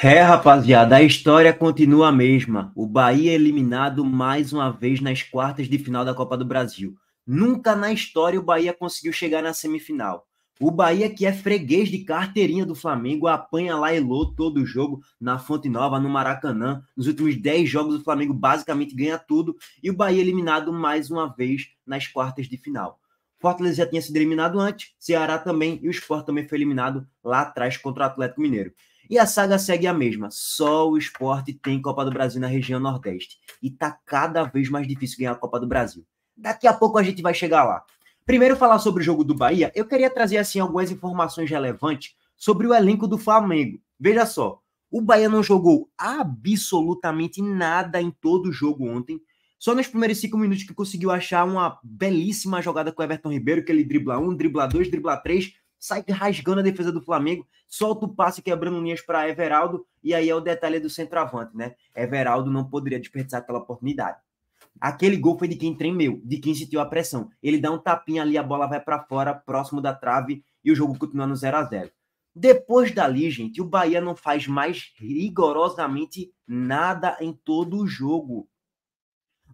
É, rapaziada, a história continua a mesma. O Bahia é eliminado mais uma vez nas quartas de final da Copa do Brasil. Nunca na história o Bahia conseguiu chegar na semifinal. O Bahia, que é freguês de carteirinha do Flamengo, apanha lá e lô todo jogo na Fonte Nova, no Maracanã. Nos últimos 10 jogos, o Flamengo basicamente ganha tudo e o Bahia é eliminado mais uma vez nas quartas de final. Fortaleza já tinha sido eliminado antes, Ceará também e o Sport também foi eliminado lá atrás contra o Atlético Mineiro. E a saga segue a mesma. Só o esporte tem Copa do Brasil na região Nordeste. E tá cada vez mais difícil ganhar a Copa do Brasil. Daqui a pouco a gente vai chegar lá. Primeiro, falar sobre o jogo do Bahia, eu queria trazer assim algumas informações relevantes sobre o elenco do Flamengo. Veja só, o Bahia não jogou absolutamente nada em todo o jogo ontem. Só nos primeiros cinco minutos que conseguiu achar uma belíssima jogada com o Everton Ribeiro, que ele dribla um, dribla dois, dribla três sai rasgando a defesa do Flamengo, solta o passe quebrando linhas para Everaldo, e aí é o detalhe do centroavante, né? Everaldo não poderia desperdiçar aquela oportunidade. Aquele gol foi de quem tremeu, de quem sentiu a pressão. Ele dá um tapinha ali, a bola vai para fora, próximo da trave, e o jogo continua no 0 a 0 Depois dali, gente, o Bahia não faz mais rigorosamente nada em todo o jogo.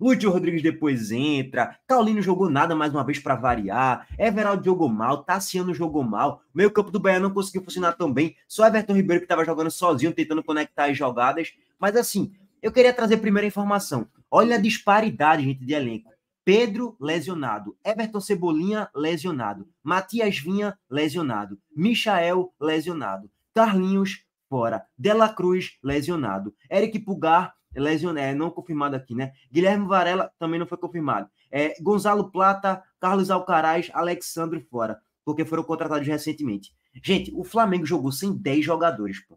Lúcio Rodrigues depois entra, Caulino jogou nada mais uma vez para variar, Everaldo jogou mal, Tassiano jogou mal, meio campo do Bahia não conseguiu funcionar tão bem, só Everton Ribeiro que estava jogando sozinho, tentando conectar as jogadas, mas assim, eu queria trazer primeira informação, olha a disparidade, gente, de elenco. Pedro lesionado, Everton Cebolinha lesionado, Matias Vinha lesionado, Michael lesionado, Carlinhos fora. Dela Cruz, lesionado. Eric Pugar lesionado, é, não confirmado aqui, né? Guilherme Varela também não foi confirmado. É, Gonzalo Plata, Carlos Alcaraz, Alexandre fora, porque foram contratados recentemente. Gente, o Flamengo jogou sem 10 jogadores, pô.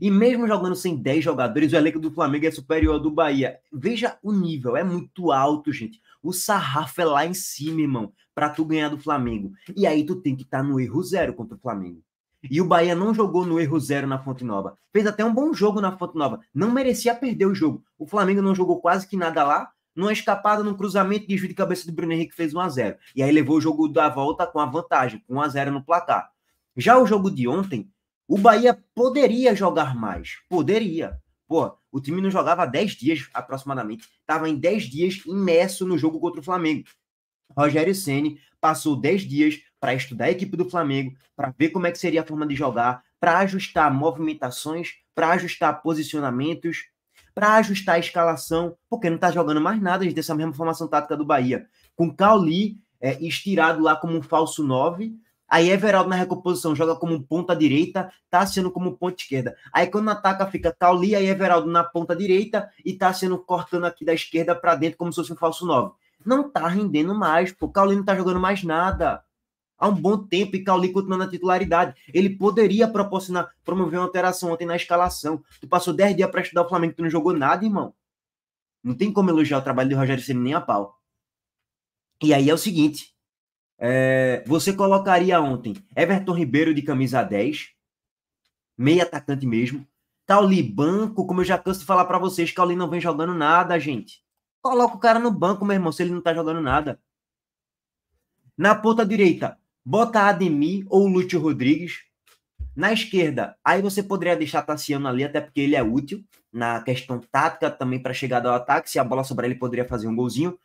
E mesmo jogando sem 10 jogadores, o elenco do Flamengo é superior ao do Bahia. Veja o nível, é muito alto, gente. O sarrafo é lá em cima, irmão, para tu ganhar do Flamengo. E aí tu tem que estar tá no erro zero contra o Flamengo. E o Bahia não jogou no erro zero na Fonte Nova. Fez até um bom jogo na Fonte Nova. Não merecia perder o jogo. O Flamengo não jogou quase que nada lá. Numa escapada, num cruzamento, juiz de cabeça do Bruno Henrique fez 1 a 0 E aí levou o jogo da volta com a vantagem, com 1 a 0 no placar. Já o jogo de ontem, o Bahia poderia jogar mais. Poderia. Pô, o time não jogava há 10 dias aproximadamente. Estava em 10 dias imerso no jogo contra o Flamengo. Rogério Ceni passou 10 dias para estudar a equipe do Flamengo, para ver como é que seria a forma de jogar, para ajustar movimentações, para ajustar posicionamentos, para ajustar a escalação, porque não está jogando mais nada dessa mesma formação tática do Bahia. Com Cauli é, estirado lá como um falso 9, Aí Everaldo na recomposição joga como ponta direita, tá sendo como ponta esquerda. Aí quando ataca fica Cauli e Everaldo na ponta direita e tá sendo cortando aqui da esquerda para dentro como se fosse um falso 9. Não tá rendendo mais, pô. Cauli não tá jogando mais nada há um bom tempo e Cauli continuando na titularidade. Ele poderia proporcionar, promover uma alteração ontem na escalação. Tu passou 10 dias para estudar o Flamengo, tu não jogou nada, irmão. Não tem como elogiar o trabalho de Rogério Ceni nem a pau. E aí é o seguinte, é, você colocaria ontem Everton Ribeiro de camisa 10, meio atacante mesmo. Cauli banco, como eu já canso de falar para vocês, Cauli não vem jogando nada, gente. Coloca o cara no banco, meu irmão, se ele não tá jogando nada. Na ponta direita, Bota Ademir ou Lúcio Rodrigues na esquerda. Aí você poderia deixar Tassiano ali, até porque ele é útil na questão tática também para chegada ao ataque. Se a bola sobrar, ele poderia fazer um golzinho.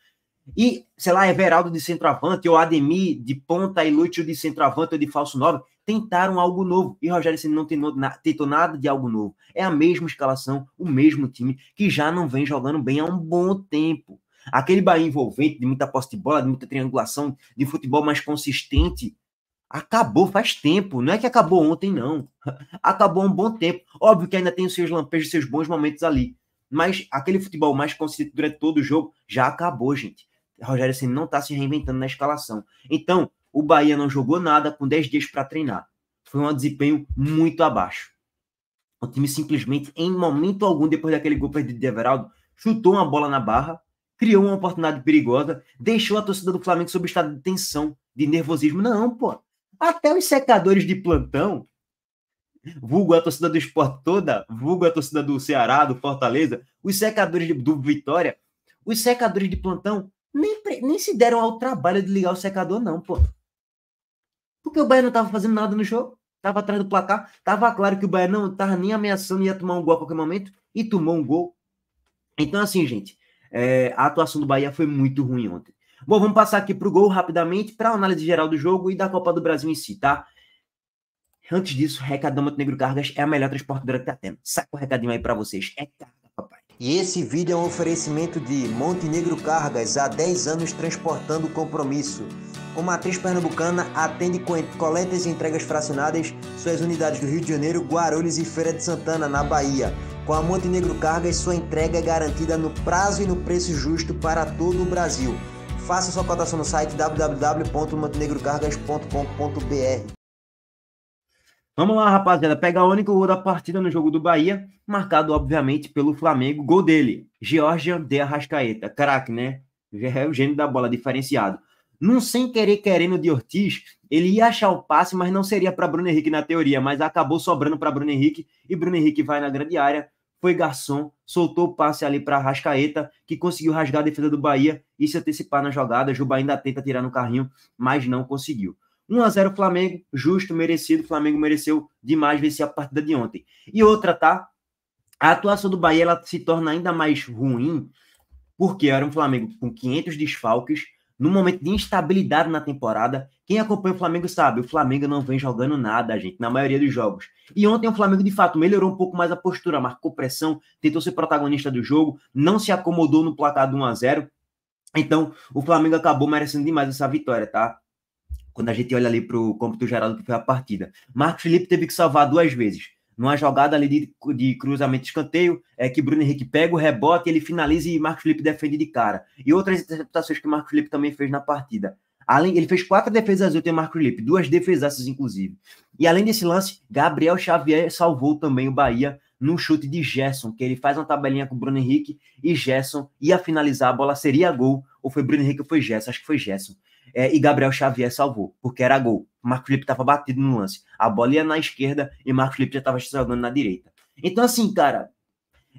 E, sei lá, Everaldo de centroavante, ou Ademir de ponta e Lúcio de centroavante ou de falso nove, tentaram algo novo. E Rogério Ceni não tentou nada de algo novo. É a mesma escalação, o mesmo time, que já não vem jogando bem há um bom tempo. Aquele Bahia envolvente, de muita posse de bola, de muita triangulação, de futebol mais consistente, acabou faz tempo. Não é que acabou ontem, não. Acabou um bom tempo. Óbvio que ainda tem os seus lampejos, seus bons momentos ali. Mas aquele futebol mais consistente durante todo o jogo já acabou, gente. Rogério Ceni não está se reinventando na escalação. Então, o Bahia não jogou nada com 10 dias para treinar. Foi um desempenho muito abaixo. O time simplesmente, em momento algum, depois daquele gol perdido de Everaldo, chutou uma bola na barra criou uma oportunidade perigosa, deixou a torcida do Flamengo sob estado de tensão, de nervosismo. Não, pô. Até os secadores de plantão, vulgo a torcida do esporte toda, vulgo a torcida do Ceará, do Fortaleza, os secadores de, do Vitória, os secadores de plantão nem, nem se deram ao trabalho de ligar o secador, não, pô. Porque o Bahia não tava fazendo nada no jogo, tava atrás do placar, tava claro que o Bahia não tava nem ameaçando, ia tomar um gol a qualquer momento, e tomou um gol. Então, assim, gente, é, a atuação do Bahia foi muito ruim ontem. Bom, vamos passar aqui para o gol rapidamente, para análise geral do jogo e da Copa do Brasil em si, tá? Antes disso, Recadão Montenegro Cargas é a melhor transportadora que tá tendo. Saca o recadinho aí para vocês. É carga, papai. E esse vídeo é um oferecimento de Montenegro Cargas, há 10 anos transportando compromisso. Uma atriz pernambucana atende com coletas e entregas fracionadas suas unidades do Rio de Janeiro, Guarulhos e Feira de Santana, na Bahia com a Montenegro Cargas, sua entrega é garantida no prazo e no preço justo para todo o Brasil. Faça sua cotação no site www.montenegrocargas.com.br. Vamos lá, rapaziada. Pega o único gol da partida no jogo do Bahia, marcado, obviamente, pelo Flamengo. Gol dele, Georgian de Arrascaeta. Craque, né? É o gênio da bola, diferenciado. Num sem querer querendo de Ortiz, ele ia achar o passe, mas não seria para Bruno Henrique na teoria, mas acabou sobrando para Bruno Henrique e Bruno Henrique vai na grande área, foi Garçom, soltou o passe ali para Rascaeta, que conseguiu rasgar a defesa do Bahia e se antecipar na jogada. Juba ainda tenta tirar no carrinho, mas não conseguiu. 1 a 0 Flamengo, justo, merecido. Flamengo mereceu demais vencer a partida de ontem. E outra, tá? A atuação do Bahia ela se torna ainda mais ruim, porque era um Flamengo com 500 desfalques, num momento de instabilidade na temporada. Quem acompanha o Flamengo sabe, o Flamengo não vem jogando nada, gente, na maioria dos jogos. E ontem o Flamengo, de fato, melhorou um pouco mais a postura, marcou pressão, tentou ser protagonista do jogo, não se acomodou no placar de 1 a 0 Então, o Flamengo acabou merecendo demais essa vitória, tá? Quando a gente olha ali pro cômputo geral do que foi a partida. Marcos Felipe teve que salvar duas vezes numa jogada ali de, de cruzamento de escanteio, é que Bruno Henrique pega o rebote, ele finaliza e Marcos Felipe defende de cara. E outras interceptações que Marcos Felipe também fez na partida. Além, ele fez quatro defesas tenho Marcos Felipe, duas defesaças inclusive. E além desse lance, Gabriel Xavier salvou também o Bahia num chute de Gerson, que ele faz uma tabelinha com o Bruno Henrique e Gerson ia finalizar a bola seria gol, ou foi Bruno Henrique ou foi Gerson, acho que foi Gerson é, e Gabriel Xavier salvou, porque era gol. Marcos Felipe estava batido no lance. A bola ia na esquerda e Marcos Felipe já estava jogando na direita. Então, assim, cara,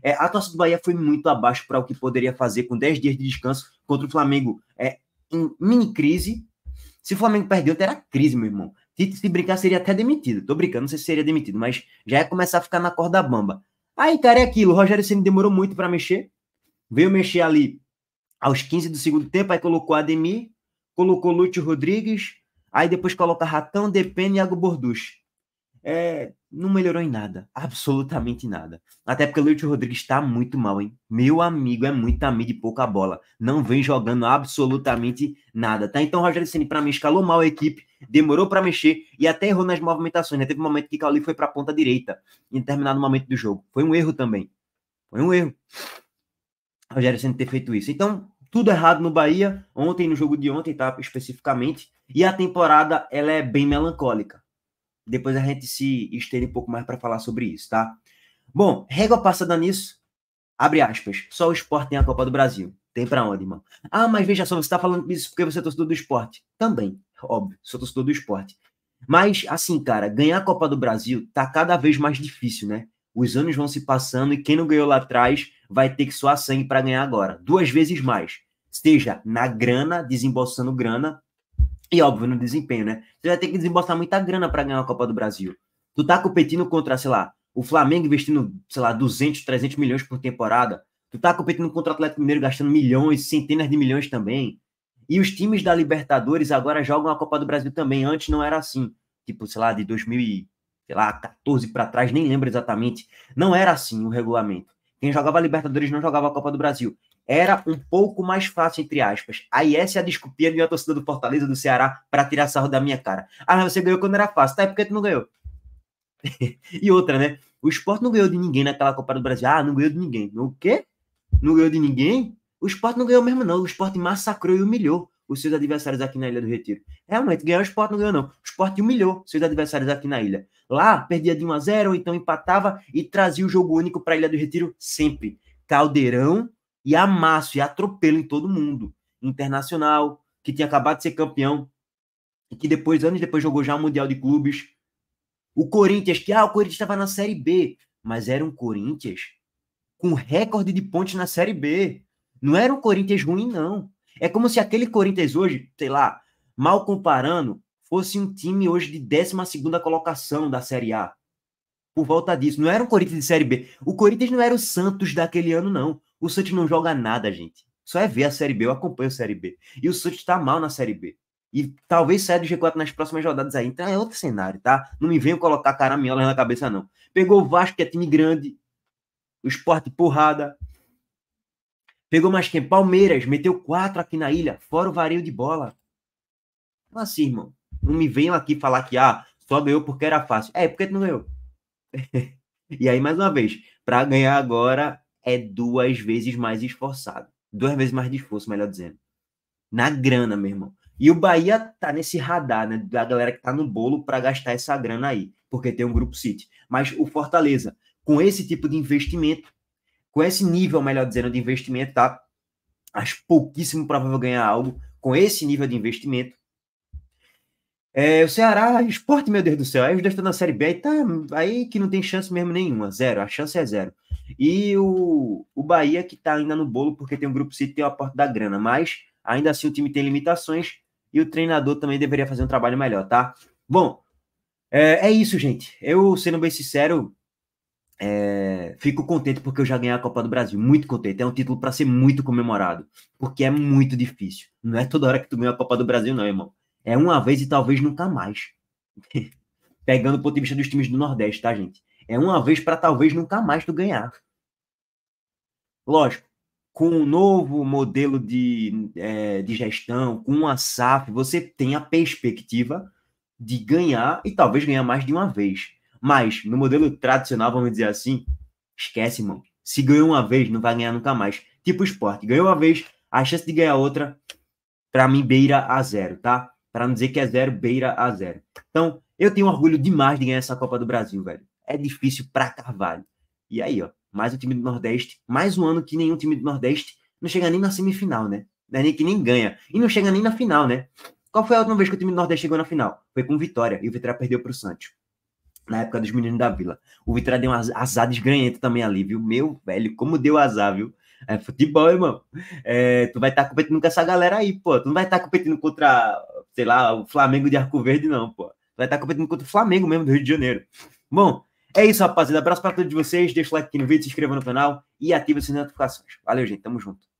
é, a tosse do Bahia foi muito abaixo para o que poderia fazer com 10 dias de descanso contra o Flamengo é, em mini crise. Se o Flamengo perdeu, terá crise, meu irmão. se brincar, seria até demitido. Tô brincando, não sei se seria demitido, mas já ia começar a ficar na corda bamba. Aí, cara, é aquilo. O Rogério Senna demorou muito para mexer. Veio mexer ali aos 15 do segundo tempo, aí colocou o Ademir colocou Lúcio Rodrigues, aí depois coloca Ratão, Depena e Iago Borducci. É, não melhorou em nada, absolutamente nada. Até porque o Lúcio Rodrigues está muito mal, hein? Meu amigo, é muito amigo e pouca bola. Não vem jogando absolutamente nada, tá? Então o Rogério Ceni para mim escalou mal a equipe, demorou para mexer e até errou nas movimentações, né? Teve um momento que o Cauli foi para a ponta direita em determinado momento do jogo. Foi um erro também. Foi um erro. Rogério Ceni ter feito isso. Então, tudo errado no Bahia, ontem, no jogo de ontem, tá? Especificamente. E a temporada, ela é bem melancólica. Depois a gente se estende um pouco mais para falar sobre isso, tá? Bom, régua passada nisso, abre aspas, só o esporte tem a Copa do Brasil. Tem para onde, irmão? Ah, mas veja só, você tá falando isso porque você é torcedor do esporte. Também, óbvio, sou torcedor do esporte. Mas, assim, cara, ganhar a Copa do Brasil tá cada vez mais difícil, né? os anos vão se passando e quem não ganhou lá atrás vai ter que suar sangue para ganhar agora, duas vezes mais. Esteja na grana, desembolsando grana, e óbvio, no desempenho, né? Você vai ter que desembolsar muita grana para ganhar a Copa do Brasil. Tu tá competindo contra, sei lá, o Flamengo investindo, sei lá, 200, 300 milhões por temporada. Tu tá competindo contra o Atlético Mineiro gastando milhões, centenas de milhões também. E os times da Libertadores agora jogam a Copa do Brasil também. Antes não era assim. Tipo, sei lá, de 2000 sei lá, 14 para trás, nem lembro exatamente. Não era assim o regulamento. Quem jogava Libertadores não jogava a Copa do Brasil. Era um pouco mais fácil, entre aspas. Aí essa é a desculpinha de uma torcida do Fortaleza, do Ceará, para tirar sarro da minha cara. Ah, você ganhou quando era fácil. Tá, é porque tu não ganhou. e outra, né? O esporte não ganhou de ninguém naquela Copa do Brasil. Ah, não ganhou de ninguém. O quê? Não ganhou de ninguém? O esporte não ganhou mesmo, não. O esporte massacrou e humilhou os seus adversários aqui na Ilha do Retiro. Realmente, ganhar o esporte não ganhou, não. O esporte humilhou seus adversários aqui na ilha. Lá, perdia de 1 a 0 ou então empatava e trazia o jogo único para a Ilha do Retiro sempre. Caldeirão e amasso e atropelo em todo mundo. Internacional, que tinha acabado de ser campeão, e que depois, anos depois, jogou já o Mundial de Clubes. O Corinthians, que ah, o Corinthians estava na Série B, mas era um Corinthians com recorde de pontos na Série B. Não era um Corinthians ruim, não. É como se aquele Corinthians hoje, sei lá, mal comparando, fosse um time hoje de 12 colocação da Série A. Por volta disso, não era um Corinthians de Série B. O Corinthians não era o Santos daquele ano, não. O Santos não joga nada, gente. Só é ver a Série B, eu acompanho a Série B. E o Santos tá mal na Série B. E talvez saia do G4 nas próximas rodadas aí. Então é outro cenário, tá? Não me venham colocar caraminhola na cabeça, não. Pegou o Vasco, que é time grande. O esporte porrada. Pegou mais quem? Palmeiras, meteu quatro aqui na ilha, fora o vareio de bola. Então, assim, irmão, não me venham aqui falar que ah, só ganhou porque era fácil. É, porque tu não ganhou. e aí, mais uma vez, para ganhar agora é duas vezes mais esforçado. Duas vezes mais de esforço, melhor dizendo. Na grana, meu irmão. E o Bahia tá nesse radar, né? Da galera que tá no bolo para gastar essa grana aí, porque tem um grupo City. Mas o Fortaleza, com esse tipo de investimento, com esse nível, melhor dizendo, de investimento, tá? Acho pouquíssimo provável ganhar algo com esse nível de investimento. É, o Ceará, esporte, meu Deus do céu, aí os dois estão na Série B, aí, tá, aí que não tem chance mesmo nenhuma, zero, a chance é zero. E o, o Bahia que tá ainda no bolo, porque tem um grupo City tem a porta da grana, mas ainda assim o time tem limitações e o treinador também deveria fazer um trabalho melhor, tá? Bom, é, é isso, gente. Eu, sendo bem sincero, é, fico contente porque eu já ganhei a Copa do Brasil, muito contente. É um título para ser muito comemorado, porque é muito difícil. Não é toda hora que tu ganha a Copa do Brasil, não, irmão. É uma vez e talvez nunca mais. Pegando o ponto de vista dos times do Nordeste, tá, gente? É uma vez para talvez nunca mais tu ganhar. Lógico, com um novo modelo de, é, de gestão, com a SAF, você tem a perspectiva de ganhar e talvez ganhar mais de uma vez. Mas no modelo tradicional, vamos dizer assim, esquece, mano. Se ganhou uma vez, não vai ganhar nunca mais. Tipo esporte, ganhou uma vez, a chance de ganhar outra, para mim, beira a zero, tá? Para não dizer que é zero, beira a zero. Então, eu tenho orgulho demais de ganhar essa Copa do Brasil, velho. É difícil pra carvalho. E aí, ó, mais um time do Nordeste, mais um ano que nenhum time do Nordeste não chega nem na semifinal, né? Não é nem que nem ganha. E não chega nem na final, né? Qual foi a última vez que o time do Nordeste chegou na final? Foi com vitória e o Vitória perdeu pro Santos na época dos meninos da vila. O Vitória deu um azar desgranhento também ali, viu? Meu velho, como deu azar, viu? É futebol, irmão. É, tu vai estar tá competindo com essa galera aí, pô. Tu não vai estar tá competindo contra, sei lá, o Flamengo de Arco Verde, não, pô. Tu vai estar tá competindo contra o Flamengo mesmo do Rio de Janeiro. Bom, é isso, rapaziada. Abraço para todos vocês. Deixa o like aqui no vídeo, se inscreva no canal e ativa as notificações. Valeu, gente. Tamo junto.